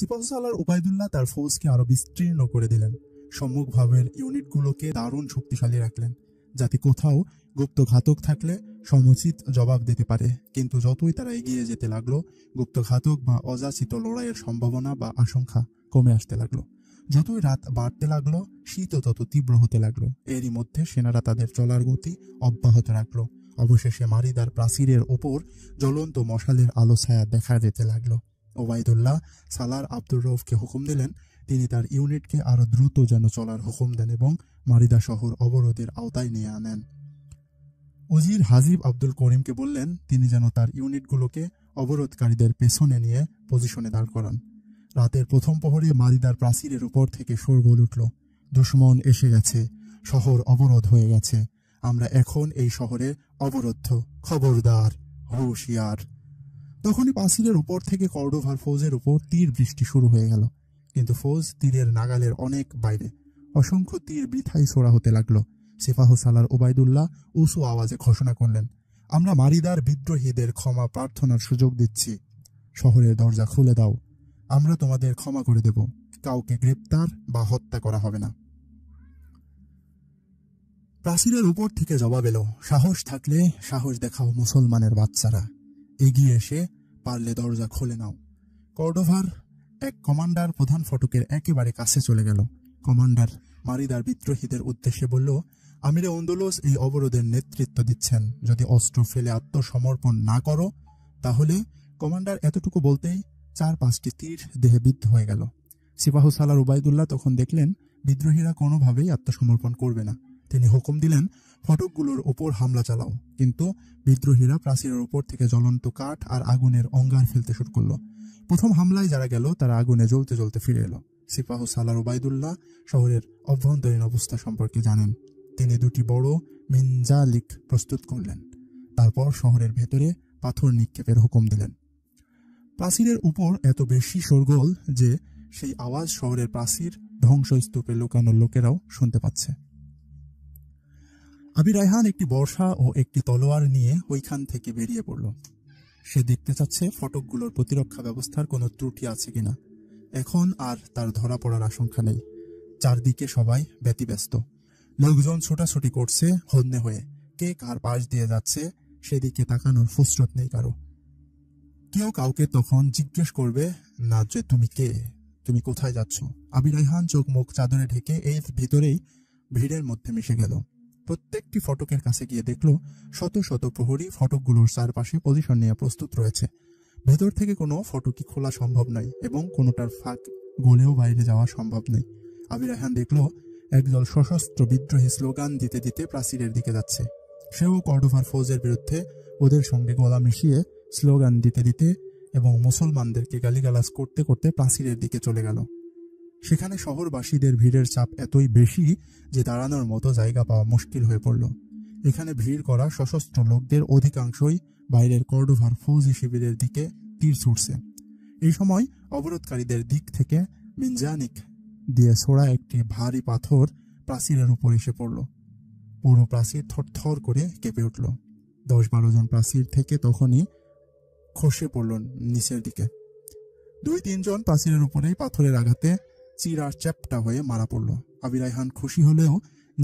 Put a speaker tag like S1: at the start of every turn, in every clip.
S1: সিপাহসালার ওবায়দুল্লাহ তার ফৌজকে আরও বিস্তীর্ণ করে দিলেন সম্মুখভাবের ইউনিটগুলোকে দারুণ শক্তিশালী রাখলেন যাতে কোথাও গুপ্ত ঘাতক থাকলে সমুচিত জবাব দিতে পারে কিন্তু যতই তারা এগিয়ে যেতে লাগলো গুপ্ত ঘাতক বা অযাচিত লড়াইয়ের সম্ভাবনা বা আশঙ্কা কমে আসতে লাগলো যতই রাত বাড়তে লাগলো শীত তত তীব্র হতে লাগলো এরই মধ্যে সেনারা তাদের চলার গতি অব্যাহত রাখলো অবশেষে মারিদার প্রাচীরের ওপর জ্বলন্ত মশালের আলো ছায়া দেখা যেতে লাগলো ওবায়দুল্লাহ সালার আব্দুর রৌফকে হুকুম দিলেন তিনি তার ইউনিটকে আরও দ্রুত যেন চলার হুকুম দেন এবং মারিদা শহর অবরোধের আওতায় নিয়ে আনেন উজির হাজিব আব্দুল করিমকে বললেন তিনি যেন তার ইউনিটগুলোকে অবরোধকারীদের পেছনে নিয়ে পজিশনে দাঁড় করান রাতের প্রথম প্রহরে মারিদার প্রাচীরের উপর থেকে শোরগোল উঠল দুশ্মন এসে গেছে শহর অবরোধ হয়ে গেছে আমরা এখন এই শহরে অবরুদ্ধ খবরদার হুশিয়ার তখনই পাঁচিলের উপর থেকে কর্ডোভার ফৌজের উপর তীর বৃষ্টি শুরু হয়ে গেল কিন্তু ফৌজ তীরের নাগালের অনেক বাইরে অসংখ্য তীর বৃথাই ছোড়া হতে লাগলো সিফাহ সালার ওবায়দুল্লাহ উসু আওয়াজে ঘোষণা করলেন আমরা মারিদার বিদ্রোহীদের ক্ষমা প্রার্থনার সুযোগ দিচ্ছি শহরের দরজা খুলে দাও আমরা তোমাদের ক্ষমা করে দেব কাউকে গ্রেপ্তার বা হত্যা করা হবে না প্রাচীরের উপর থেকে জবাব এলো সাহস থাকলে সাহস দেখাও মুসলমানের বাচ্চারা এগিয়ে এসে পারলে দরজা খোলে নাও কর্ডোভার এক কমান্ডার প্রধান ফটকের একেবারে কাছে চলে গেল কমান্ডার মারিদার বিদ্রোহীদের উদ্দেশ্যে বলল আমিরে ওন্দোলস এই অবরোধের নেতৃত্ব দিচ্ছেন যদি অস্ত্র ফেলে আত্মসমর্পণ না করো তাহলে কমান্ডার এতটুকু বলতেই চার পাঁচটি তীর দেহে বিদ্ধ হয়ে গেল সিপাহু সালার উবায়দুল্লাহ তখন দেখলেন বিদ্রোহীরা কোনোভাবেই আত্মসমর্পণ করবে না তিনি হুকুম দিলেন ফটকগুলোর ওপর হামলা চালাও কিন্তু বিদ্রোহীরা প্রাচীরের ওপর থেকে জ্বলন্ত কাঠ আর আগুনের অঙ্গার ফেলতে শুরু করলো প্রথম হামলায় যারা গেল তারা আগুনে জ্বলতে জ্বলতে ফিরে এলো সিপাহ সালার ওবায়দুল্লাহ শহরের অভ্যন্তরীণ অবস্থা সম্পর্কে জানেন তিনি দুটি বড় মিনজালিক প্রস্তুত করলেন তারপর শহরের ভেতরে পাথর নিক্ষেপের হুকুম দিলেন প্রাচীরের উপর এত বেশি শোরগোল যে সেই আওয়াজ শহরের প্রাচীর ধ্বংসস্তূপে লুকানোর লোকেরাও শুনতে পাচ্ছে আবি রায়হান একটি বর্ষা ও একটি তলোয়ার নিয়ে ওইখান থেকে বেরিয়ে পড়ল সে দেখতে চাচ্ছে ফটকগুলোর প্রতিরক্ষা ব্যবস্থার কোনো ত্রুটি আছে কিনা এখন আর তার ধরা পড়ার আশঙ্কা নেই চারদিকে সবাই ব্যতিব্যস্ত লোকজন ছোটাছুটি করছে হন্যে হয়ে কে কার পাশ দিয়ে যাচ্ছে সেদিকে তাকানোর ফুসরত নেই কারো কেউ কাউকে তখন জিজ্ঞেস করবে না যে তুমি কে তুমি কোথায় যাচ্ছ আবির রায়হান চোখ মুখ চাদরে ঢেকে এর ভিতরেই ভিড়ের মধ্যে মিশে গেল প্রত্যেকটি ফটকের কাছে গিয়ে দেখল শত শত প্রহরী ফটকগুলোর চারপাশে পজিশন নিয়ে প্রস্তুত রয়েছে ভেতর থেকে কোনো ফটকই খোলা সম্ভব নয় এবং কোনোটার ফাঁক গলেও বাইরে যাওয়া সম্ভব নয় আবির রায়হান দেখল একদল সশস্ত্র বিদ্রোহী স্লোগান দিতে দিতে প্রাচীরের দিকে যাচ্ছে সেও কর্ডোভার ফৌজের বিরুদ্ধে ওদের সঙ্গে গলা মিশিয়ে স্লোগান দিতে দিতে এবং মুসলমানদেরকে গালিগালাজ করতে করতে প্রাচীরের দিকে চলে গেল সেখানে শহরবাসীদের ভিড়ের চাপ এতই বেশি যে দাঁড়ানোর মতো জায়গা পাওয়া মুশকিল হয়ে পড়ল এখানে ভিড় করা সশস্ত্র লোকদের অধিকাংশই বাইরের কর্ডোভার ফৌজি শিবিরের দিকে তীর ছুটছে এই সময় অবরোধকারীদের দিক থেকে মিনজানিক দিয়ে ছোড়া একটি ভারী পাথর প্রাচীরের উপর এসে পড়ল পুরো প্রাচীর থরথর করে কেঁপে উঠল দশ বারো জন প্রাচীর থেকে তখনই খসে পড়ল নিচের দিকে দুই তিনজন প্রাচীরের উপরেই পাথরের আঘাতে চিরা চ্যাপটা হয়ে মারা পড়ল আবির রায়হান খুশি হলেও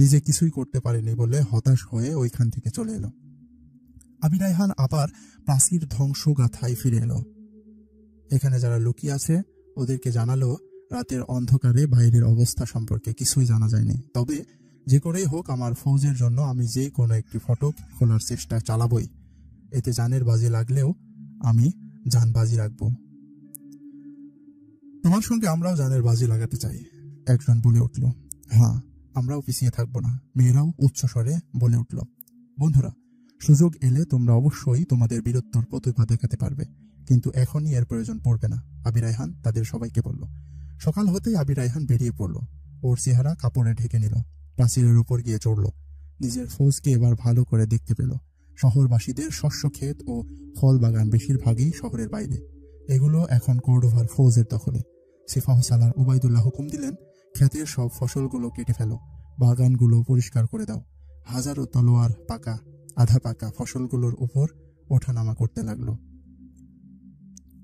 S1: নিজে কিছুই করতে পারেনি বলে হতাশ হয়ে ওইখান থেকে চলে এলো আবির রায়হান আবার প্রাচীর ধ্বংসগাথায় ফিরে এলো এখানে যারা লুকিয়ে আছে ওদেরকে জানালো রাতের অন্ধকারে বাইরের অবস্থা সম্পর্কে কিছুই জানা যায়নি তবে যে করেই হোক আমার ফৌজের জন্য আমি যে কোনো একটি ফটক খোলার চেষ্টা চালাবই এতে জানের বাজি লাগলেও আমি জানবাজি রাখবো তোমার সঙ্গে আমরাও জানের বাজি লাগাতে চাই একজন বলে উঠল হ্যাঁ আমরাও পিছিয়ে থাকবো না মেয়েরাও উচ্চস্বরে বলে উঠল বন্ধুরা সুযোগ এলে তোমরা অবশ্যই তোমাদের বীরত্বর প্রতিভা দেখাতে পারবে কিন্তু এখনই এর প্রয়োজন পড়বে না আবির রায়হান তাদের সবাইকে বলল সকাল হতেই আবির রায়হান বেরিয়ে পড়ল ওর চেহারা কাপড়ে ঢেকে নিল প্রাচীরের উপর গিয়ে চড়ল নিজের ফৌজকে এবার ভালো করে দেখতে পেল শহরবাসীদের শস্য ক্ষেত ও ফল বাগান বেশিরভাগই শহরের বাইরে এগুলো এখন কোর্ডোভার ফৌজের দখলে সিফাহ সালার ওবায়দুল্লাহ হুকুম দিলেন খেতের সব ফসলগুলো কেটে ফেলো বাগানগুলো পরিষ্কার করে দাও হাজারো তলোয়ার পাকা আধা পাকা ফসলগুলোর উপর ওঠানামা করতে লাগলো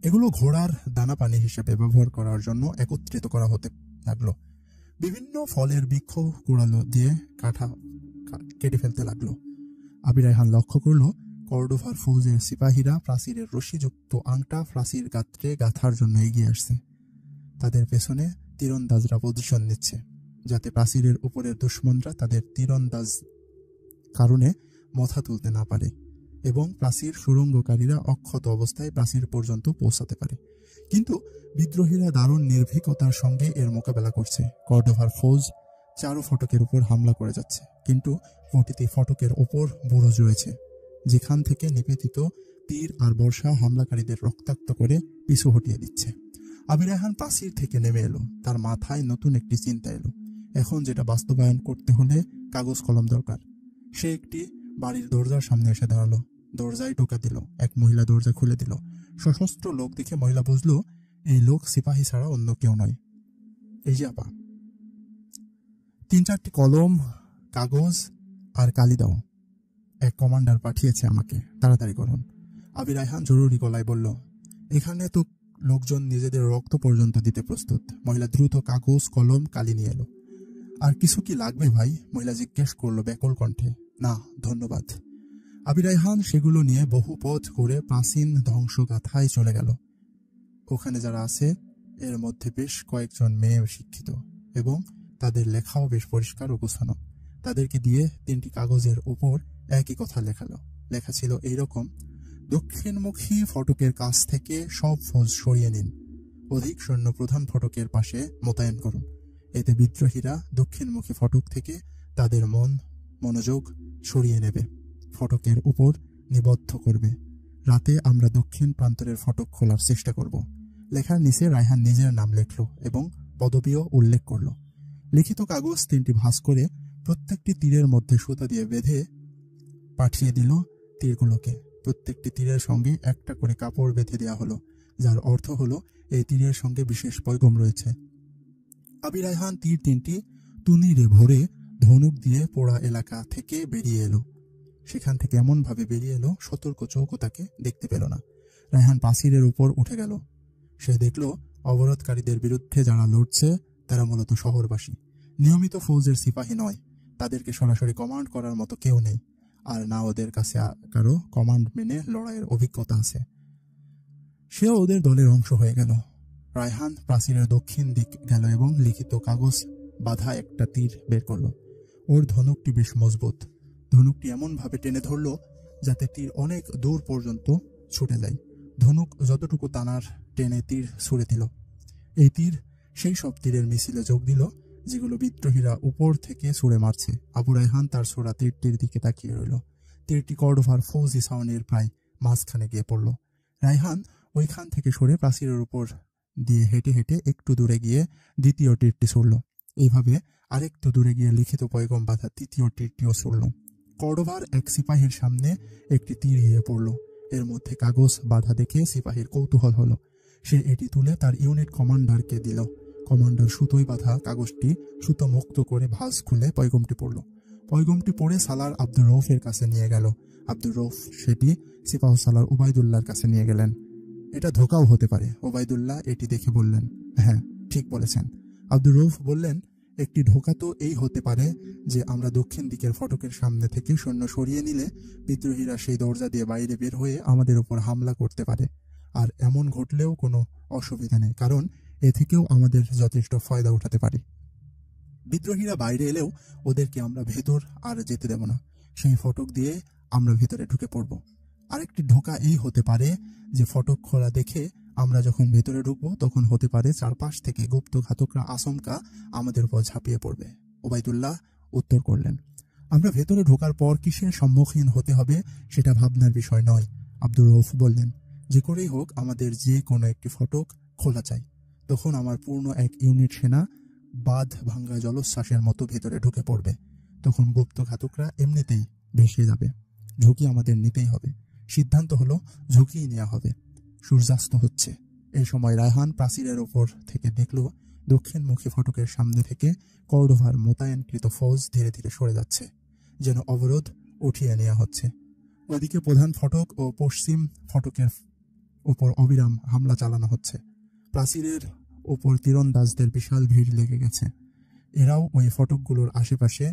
S1: এগুলো ঘোড়ার দানা পানি হিসেবে ব্যবহার করার জন্য একত্রিত করা হতে লাগলো বিভিন্ন ফলের বৃক্ষ গোড়ালো দিয়ে কাঠা কেটে ফেলতে লাগলো আবির রায়হান লক্ষ্য করলো কর্ডোভার ফৌজের সিপাহীরা প্রাচীরের রশিযুক্ত আংটা ফ্লাসির গাত্রে গাঁথার জন্য এগিয়ে আসছে তাদের পেছনে তীরন্দাজরা পজিশন নিচ্ছে যাতে প্রাচীরের উপরের দুশ্মনরা তাদের তীরন্দাজ কারণে মাথা তুলতে না পারে এবং প্রাচীর সুরঙ্গকারীরা অক্ষত অবস্থায় প্রাচীর পর্যন্ত পৌঁছাতে পারে কিন্তু বিদ্রোহীরা দারুণ নির্ভীকতার সঙ্গে এর মোকাবেলা করছে কর্ডোভার ফৌজ চারু ফটকের উপর হামলা করে যাচ্ছে কিন্তু প্রতিটি ফটকের ওপর বুরজ রয়েছে যেখান থেকে নিবেদিত তীর আর বর্ষা হামলাকারীদের রক্তাক্ত করে পিছু হটিয়ে দিচ্ছে আবির রেহান প্রাচীর থেকে নেমে এলো তার মাথায় নতুন একটি চিন্তা এলো এখন যেটা বাস্তবায়ন করতে হলে কাগজ কলম দরকার সে একটি বাড়ির দরজার সামনে এসে দাঁড়ালো দরজায় টোকা দিল এক মহিলা দরজা খুলে দিল সশস্ত্র লোক দেখে মহিলা বুঝল এই লোক সিপাহী ছাড়া অন্য কেউ নয় এই আপা তিন চারটি কলম কাগজ আর কালি দেওয়া এক কমান্ডার পাঠিয়েছে আমাকে তাড়াতাড়ি করুন আবি রায়হান জরুরি গলায় বলল এখানে তো লোকজন নিজেদের রক্ত পর্যন্ত দিতে প্রস্তুত মহিলা দ্রুত কাগজ কলম কালি নিয়ে এলো আর কিছু কি লাগবে ভাই মহিলা জিজ্ঞেস করলো ব্যাকল কণ্ঠে না ধন্যবাদ আবি রায়হান সেগুলো নিয়ে বহু পথ করে প্রাচীন ধ্বংসগাথায় চলে গেল ওখানে যারা আছে এর মধ্যে বেশ কয়েকজন মেয়ে শিক্ষিত এবং তাদের লেখাও বেশ পরিষ্কার ও গোছানো তাদেরকে দিয়ে তিনটি কাগজের ওপর একই কথা লেখালো লেখা ছিল এইরকম দক্ষিণমুখী ফটকের কাছ থেকে সব ফৌজ সরিয়ে নিন অধিক সৈন্য প্রধান ফটকের পাশে মোতায়েন করুন এতে বিদ্রোহীরা দক্ষিণমুখী ফটক থেকে তাদের মন মনোযোগ সরিয়ে নেবে ফটকের উপর নিবদ্ধ করবে রাতে আমরা দক্ষিণ প্রান্তরের ফটক খোলার চেষ্টা করব লেখার নিচে রায়হান নিজের নাম লেখল এবং পদবীও উল্লেখ করল লিখিত কাগজ তিনটি ভাস করে প্রত্যেকটি তীরের মধ্যে সুতা দিয়ে বেঁধে পাঠিয়ে দিল তীরগুলোকে প্রত্যেকটি তীরের সঙ্গে একটা করে কাপড় বেঁধে দেওয়া হলো যার অর্থ হলো এই তীরের সঙ্গে বিশেষ পয়গম রয়েছে আবির রায়হান তীর তিনটি তুনিরে ভরে ধনুক দিয়ে পোড়া এলাকা থেকে বেরিয়ে এলো সেখান থেকে এমনভাবে বেরিয়ে এলো সতর্ক চৌকো তাকে দেখতে পেল না রায়হান পাসিরের উপর উঠে গেল সে দেখল অবরোধকারীদের বিরুদ্ধে যারা লড়ছে তারা মূলত শহরবাসী নিয়মিত ফৌজের সিপাহী নয় তাদেরকে সরাসরি কমান্ড করার মতো কেউ নেই আর না ওদের কাছে কারো কমান্ড মেনে লড়াইয়ের অভিজ্ঞতা আছে সেও ওদের দলের অংশ হয়ে গেল রায়হান প্রাচীরের দক্ষিণ দিক গেল এবং লিখিত কাগজ বাধা একটা তীর বের করলো ওর ধনুকটি বেশ মজবুত ধনুকটি এমনভাবে টেনে ধরল যাতে তীর অনেক দূর পর্যন্ত ছুটে যায় ধনুক যতটুকু তানার টেনে তীর ছুড়ে দিল এই তীর সেই সব তীরের মিছিলে যোগ দিল যেগুলো বিদ্রোহীরা উপর থেকে সুরে মারছে আবু রায়হান তার সোরা তীরটির দিকে তাকিয়ে রইল তীরটি কর্ডোভার ফৌজি সাউনের প্রায় মাঝখানে গিয়ে পড়ল রায়হান ওইখান থেকে সরে প্রাচীরের উপর দিয়ে হেঁটে হেঁটে একটু দূরে গিয়ে দ্বিতীয় তীরটি ছুড়ল এইভাবে আরেকটু দূরে গিয়ে লিখিত পয়গম বাধা তৃতীয় তীরটিও ছুড়ল কর্ডোভার এক সিপাহীর সামনে একটি তীর গিয়ে পড়ল এর মধ্যে কাগজ বাধা দেখে সিপাহীর কৌতূহল হলো সে এটি তুলে তার ইউনিট কমান্ডারকে দিল কমান্ডার সুতোই বাঁধা কাগজটি সুতো মুক্ত করে ভাঁজ খুলে পয়গমটি পড়ল পয়গমটি পড়ে সালার আব্দুর রৌফের কাছে নিয়ে গেল আব্দুর রৌফ সেটি সিপাহ সালার ওবায়দুল্লার কাছে নিয়ে গেলেন এটা ধোকাও হতে পারে ওবায়দুল্লাহ এটি দেখে বললেন হ্যাঁ ঠিক বলেছেন আব্দুর রৌফ বললেন একটি ঢোকা তো এই হতে পারে যে আমরা দক্ষিণ দিকের ফটকের সামনে থেকে সৈন্য সরিয়ে নিলে বিদ্রোহীরা সেই দরজা দিয়ে বাইরে বের হয়ে আমাদের উপর হামলা করতে পারে আর এমন ঘটলেও কোনো অসুবিধা নেই কারণ এ থেকেও আমাদের যথেষ্ট ফয়দা উঠাতে পারি বিদ্রোহীরা বাইরে এলেও ওদেরকে আমরা ভেতর আর যেতে দেব না সেই ফটক দিয়ে আমরা ভেতরে ঢুকে পড়ব আরেকটি ঢোকা এই হতে পারে যে ফটক খোলা দেখে আমরা যখন ভেতরে ঢুকবো তখন হতে পারে চারপাশ থেকে গুপ্ত ঘাতকরা আশঙ্কা আমাদের উপর ঝাঁপিয়ে পড়বে ওবায়দুল্লাহ উত্তর করলেন আমরা ভেতরে ঢোকার পর কিসের সম্মুখীন হতে হবে সেটা ভাবনার বিষয় নয় আব্দুর রৌফ বললেন যে করেই হোক আমাদের যে কোনো একটি ফটক খোলা চাই তখন আমার পূর্ণ এক ইউনিট সেনা বাঁধ ভাঙ্গা জলোচ্ছ্বাসের মতো ভেতরে ঢুকে পড়বে তখন গুপ্ত ঘাতকরা এমনিতেই ভেসে যাবে ঝুঁকি আমাদের নিতেই হবে সিদ্ধান্ত হলো ঝুঁকিই নেওয়া হবে সূর্যাস্ত হচ্ছে এই সময় রায়হান প্রাচীরের ওপর থেকে দেখল দক্ষিণমুখী ফটকের সামনে থেকে কর্ডোভার মোতায়েনকৃত ফৌজ ধীরে ধীরে সরে যাচ্ছে যেন অবরোধ উঠিয়ে নেওয়া হচ্ছে ওদিকে প্রধান ফটক ও পশ্চিম ফটকের ওপর অবিরাম হামলা চালানো হচ্ছে প্রাচীরের ওপর তীরন্দাজদের বিশাল ভিড় লেগে গেছে এরাও ওই ফটকগুলোর আশেপাশে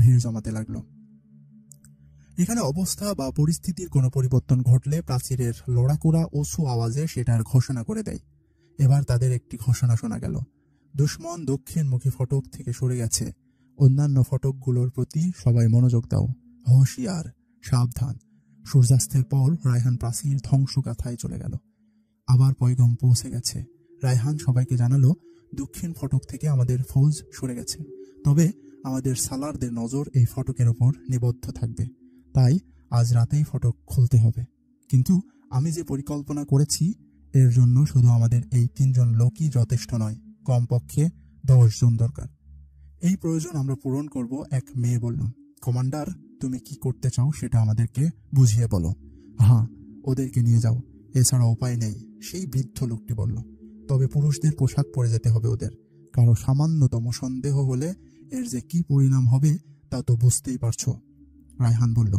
S1: ভিড় জমাতে লাগলো এখানে অবস্থা বা পরিস্থিতির কোনো পরিবর্তন ঘটলে প্রাচীরের লড়াকুড়া ওসু আওয়াজে সেটার ঘোষণা করে দেয় এবার তাদের একটি ঘোষণা শোনা গেল দুশ্মন দক্ষিণমুখী ফটক থেকে সরে গেছে অন্যান্য ফটকগুলোর প্রতি সবাই মনোযোগ দাও হশিয়ার সাবধান সূর্যাস্তের পর রায়হান প্রাচীর ধ্বংস কাথায় চলে গেল আবার পয়গম পৌঁছে গেছে রায়হান সবাইকে জানালো দক্ষিণ ফটক থেকে আমাদের ফৌজ সরে গেছে তবে আমাদের সালারদের নজর এই ফটকের ওপর নিবদ্ধ থাকবে তাই আজ রাতেই ফটক খুলতে হবে কিন্তু আমি যে পরিকল্পনা করেছি এর জন্য শুধু আমাদের এই তিনজন লোকই যথেষ্ট নয় কমপক্ষে জন দরকার এই প্রয়োজন আমরা পূরণ করব এক মেয়ে বলল কমান্ডার তুমি কি করতে চাও সেটা আমাদেরকে বুঝিয়ে বলো হ্যাঁ ওদেরকে নিয়ে যাও এছাড়া উপায় নেই সেই বৃদ্ধ লোকটি বলল তবে পুরুষদের পোশাক পরে যেতে হবে ওদের কারো সামান্যতম সন্দেহ হলে এর যে কি পরিণাম হবে তা তো বুঝতেই পারছো রায়হান বলল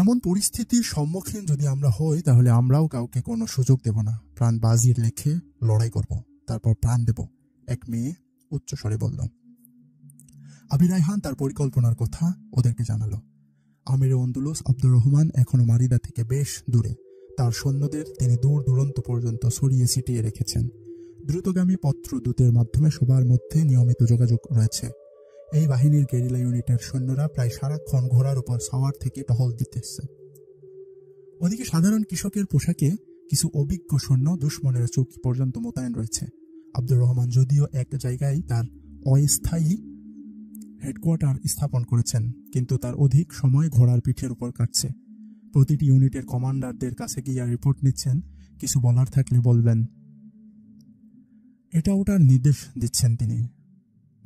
S1: এমন পরিস্থিতির সম্মুখীন যদি আমরা হই তাহলে আমরাও কাউকে কোনো সুযোগ দেব না প্রাণ বাজির লেখে লড়াই করব তারপর প্রাণ দেব এক মেয়ে উচ্চস্বরে বলল আবির রায়হান তার পরিকল্পনার কথা ওদেরকে জানালো আমির অন্দুলুস আব্দুর রহমান এখনো মারিদা থেকে বেশ দূরে তার সৈন্যদের তিনি দূর দূরন্ত পর্যন্ত ছড়িয়ে ছিটিয়ে রেখেছেন দ্রুতগামী পত্র দূতের মাধ্যমে সবার মধ্যে নিয়মিত যোগাযোগ রয়েছে এই বাহিনীর গেরিলা ইউনিটের সৈন্যরা প্রায় সারাক্ষণ ঘোড়ার উপর সাওয়ার থেকে টহল এসছে ওদিকে সাধারণ কৃষকের পোশাকে কিছু অভিজ্ঞ সৈন্য দুশ্মনের চৌকি পর্যন্ত মোতায়েন রয়েছে আব্দুর রহমান যদিও এক জায়গায় তার অস্থায়ী হেডকোয়ার্টার স্থাপন করেছেন কিন্তু তার অধিক সময় ঘোড়ার পিঠের উপর কাটছে প্রতিটি ইউনিটের কমান্ডারদের কাছে গিয়ে রিপোর্ট নিচ্ছেন কিছু বলার থাকলে বলবেন এটা ওটার নির্দেশ দিচ্ছেন তিনি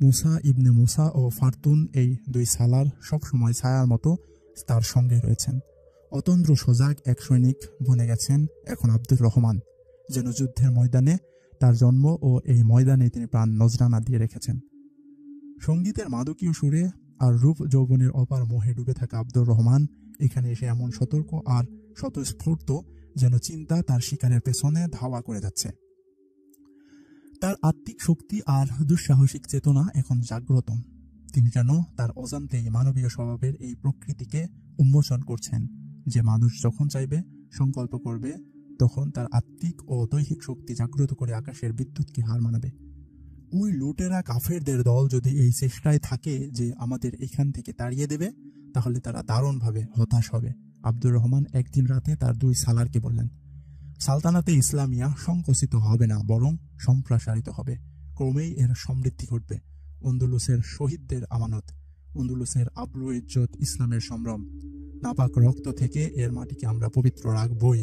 S1: মুসা ইবনে মুসা ও ফারতুন এই দুই সালার সবসময় ছায়ার মতো তার সঙ্গে রয়েছেন অতন্দ্র সজাগ এক সৈনিক বনে গেছেন এখন আব্দুর রহমান যেন যুদ্ধের ময়দানে তার জন্ম ও এই ময়দানে তিনি প্রাণ নজরানা দিয়ে রেখেছেন সঙ্গীতের মাদকীয় সুরে আর রূপ যৌবনের অপার মোহে ডুবে থাকা আব্দুর রহমান এখানে এসে এমন সতর্ক আর স্বতঃস্ফূর্ত যেন চিন্তা তার শিকারের পেছনে ধাওয়া করে যাচ্ছে তার আত্মিক শক্তি আর দুঃসাহসিক চেতনা এখন জাগ্রত তিনি যেন তার অজান্তেই মানবীয় স্বভাবের এই প্রকৃতিকে উন্মোচন করছেন যে মানুষ যখন চাইবে সংকল্প করবে তখন তার আত্মিক ও দৈহিক শক্তি জাগ্রত করে আকাশের বিদ্যুৎকে হার মানাবে ওই লুটেরা কাফেরদের দল যদি এই চেষ্টায় থাকে যে আমাদের এখান থেকে তাড়িয়ে দেবে তাহলে তারা দারুণভাবে হতাশ হবে আব্দুর রহমান একদিন রাতে তার দুই সালারকে বললেন সালতানাতে ইসলামিয়া সংকুচিত হবে না বরং সম্প্রসারিত হবে ক্রমেই এর সমৃদ্ধি ঘটবে অন্দুলুসের শহীদদের আমানত অন্দুলুসের আব্রু ইজ্জত ইসলামের সম্ভ্রম নাপাক রক্ত থেকে এর মাটিকে আমরা পবিত্র রাখবই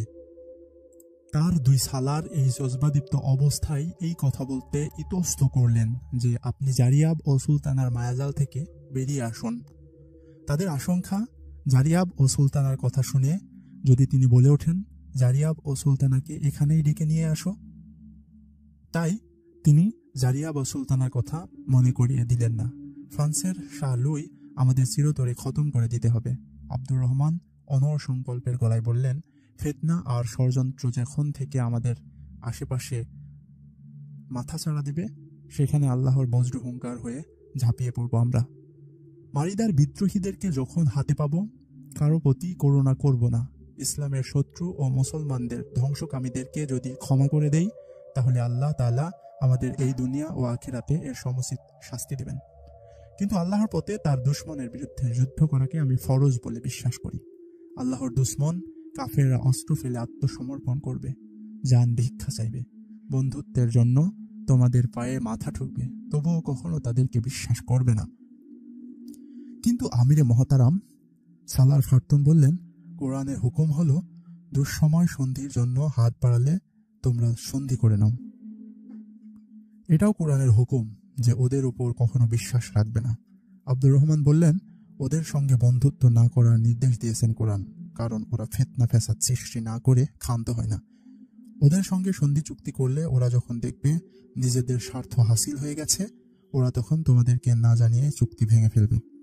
S1: তার দুই সালার এই জজবাদীপ্ত অবস্থায় এই কথা বলতে ইতস্ত করলেন যে আপনি জারিয়াব ও সুলতানার মায়াজাল থেকে বেরিয়ে আসুন তাদের আশঙ্কা জারিয়াব ও সুলতানার কথা শুনে যদি তিনি বলে ওঠেন জারিয়াব ও সুলতানাকে এখানেই ডেকে নিয়ে আসো তাই তিনি জারিয়াব ও সুলতানার কথা মনে করিয়ে দিলেন না ফ্রান্সের শাহ লুই আমাদের চিরতরে খতম করে দিতে হবে আব্দুর রহমান অনর সংকল্পের গলায় বললেন ফেতনা আর ষড়যন্ত্র যখন থেকে আমাদের আশেপাশে মাথা ছাড়া দেবে সেখানে আল্লাহর বজ্রহংকার হয়ে ঝাঁপিয়ে পড়ব আমরা মারিদার বিদ্রোহীদেরকে যখন হাতে পাব কারো প্রতি করুণা করব না ইসলামের শত্রু ও মুসলমানদের ধ্বংসকামীদেরকে যদি ক্ষমা করে দেই তাহলে আল্লাহ তালা আমাদের এই দুনিয়া ও আখেরাতে এর সমুচিত শাস্তি দেবেন কিন্তু আল্লাহর পথে তার দুশ্মনের বিরুদ্ধে যুদ্ধ করাকে আমি ফরজ বলে বিশ্বাস করি আল্লাহর দুশ্মন কাফেররা অস্ত্র ফেলে আত্মসমর্পণ করবে যান ভিক্ষা চাইবে বন্ধুত্বের জন্য তোমাদের পায়ে মাথা ঠুকবে তবুও কখনো তাদেরকে বিশ্বাস করবে না কিন্তু আমিরে মহাতারাম সালার খার্তুন বললেন কোরআনের হুকুম হল দুঃসময় সন্ধির জন্য হাত বাড়ালে তোমরা সন্ধি করে নাও এটাও কোরআনের হুকুম যে ওদের উপর কখনো বিশ্বাস রাখবে না আব্দুর রহমান বললেন ওদের সঙ্গে বন্ধুত্ব না করার নির্দেশ দিয়েছেন কোরআন কারণ ওরা ফেতনা ফেসাদ সৃষ্টি না করে ক্ষান্ত হয় না ওদের সঙ্গে সন্ধি চুক্তি করলে ওরা যখন দেখবে নিজেদের স্বার্থ হাসিল হয়ে গেছে ওরা তখন তোমাদেরকে না জানিয়ে চুক্তি ভেঙে ফেলবে